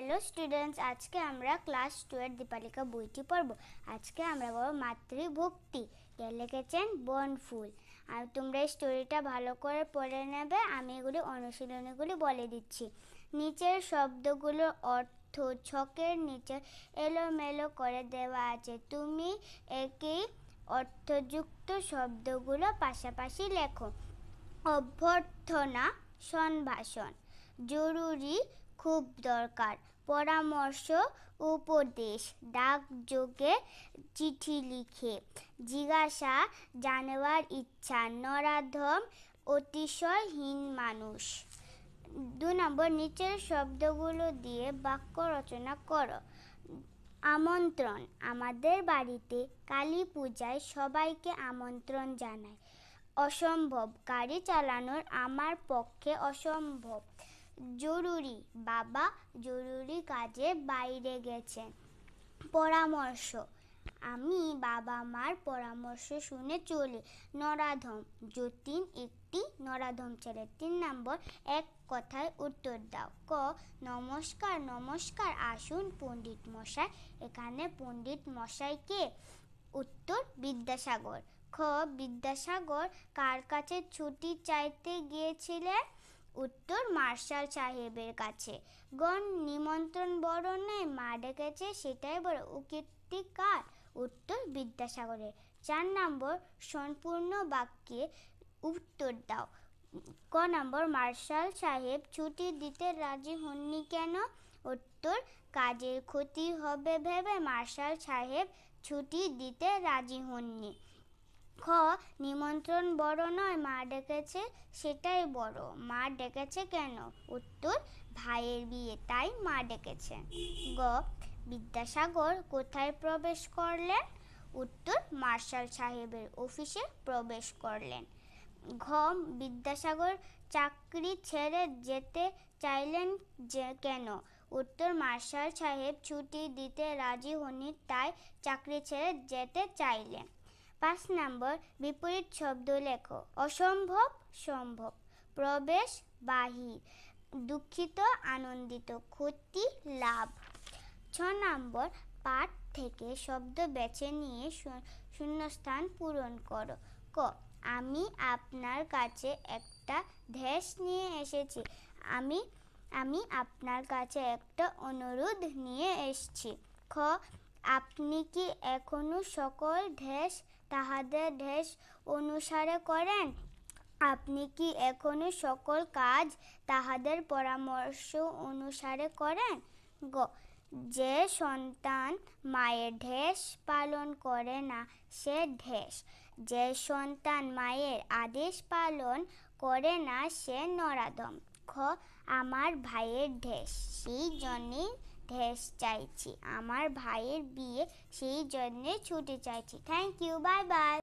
hello students আজকে আমরা class টুয়ের দীপালিকা বইটি পড়ব আজকে আমরা পড়ব মাতৃভক্তি কে লিখেছেন বনফুল আর তোমরা এই স্টোরিটা ভালো করে পড়ে নেবে আমি এগুলি অনুশীলনীগুলি বলে দিচ্ছি নিচের শব্দগুলোর অর্থ ছকের নিচে এলোমেলো করে দেওয়া আছে তুমি একই অর্থযুক্ত শব্দগুলো পাশাপাশি লেখো অভ্যর্থনা সম্ভাষণ জরুরি খুব দরকার পরামর্শ উপদেশ ডাকযোগে চিঠি লিখে জিজ্ঞাসা জানবার ইচ্ছা নরাধম অতিশয়হীন মানুষ দু নম্বর নিচের শব্দগুলো দিয়ে বাক্য রচনা করো আমন্ত্রণ আমাদের বাড়িতে কালী পূজায় সবাইকে আমন্ত্রণ জানায় অসম্ভব গাড়ি চালানোর আমার পক্ষে অসম্ভব জরুরি বাবা জরুরি কাজে বাইরে গেছেন পরামর্শ আমি বাবা মার পরামর্শ শুনে চলি নরাধম যতীন একটি নরাধম ছেলে তিন নম্বর এক কথায় উত্তর দাও ক নমস্কার নমস্কার আসুন পণ্ডিত মশাই এখানে পণ্ডিত মশাইকে উত্তর বিদ্যাসাগর খ বিদ্যাসাগর কার কাছে ছুটি চাইতে গিয়েছিলেন উত্তর মার্শাল সাহেবের কাছে গণ নিমন্ত্রণ বড় মা ডেকেছে সেটাই বড় উকীর্তিকার কার উত্তর বিদ্যাসাগরের চার নম্বর সম্পূর্ণ বাক্যে উত্তর দাও ক নম্বর মার্শাল সাহেব ছুটি দিতে রাজি হননি কেন উত্তর কাজের ক্ষতি হবে ভেবে মার্শাল সাহেব ছুটি দিতে রাজি হননি খ নিমন্ত্রণ বড় নয় মা ডেকেছে সেটাই বড় মা ডেকেছে কেন উত্তর ভাইয়ের বিয়ে তাই মা ডেকেছে গ বিদ্যাসাগর কোথায় প্রবেশ করলেন উত্তর মার্শাল সাহেবের অফিসে প্রবেশ করলেন ঘ বিদ্যাসাগর চাকরি ছেড়ে যেতে চাইলেন যে কেন উত্তর মার্শাল সাহেব ছুটি দিতে রাজি হননি তাই চাকরি ছেড়ে যেতে চাইলেন পাঁচ নম্বর বিপরীত শব্দ লেখো অসম্ভব সম্ভব প্রবেশ বাহির দুঃখিত আনন্দিত ক্ষতি লাভ ছ নম্বর পাঠ থেকে শব্দ বেছে নিয়ে শূন্যস্থান পূরণ করো ক আমি আপনার কাছে একটা ধ্যাস নিয়ে এসেছি আমি আমি আপনার কাছে একটা অনুরোধ নিয়ে এসেছি খ আপনি কি এখনো সকল ঢেস তাহাদের ঢেস অনুসারে করেন আপনি কি এখনো সকল কাজ তাহাদের পরামর্শ অনুসারে করেন গ যে সন্তান মায়ের ঢেস পালন করে না সে ঢেস যে সন্তান মায়ের আদেশ পালন করে না সে নরাদম খ আমার ভাইয়ের ঢেস সেই জন্যই ভেস চাইছি আমার ভাইয়ের বিয়ে সেই জন্যে ছুটি চাইছি থ্যাংক ইউ বাই বাই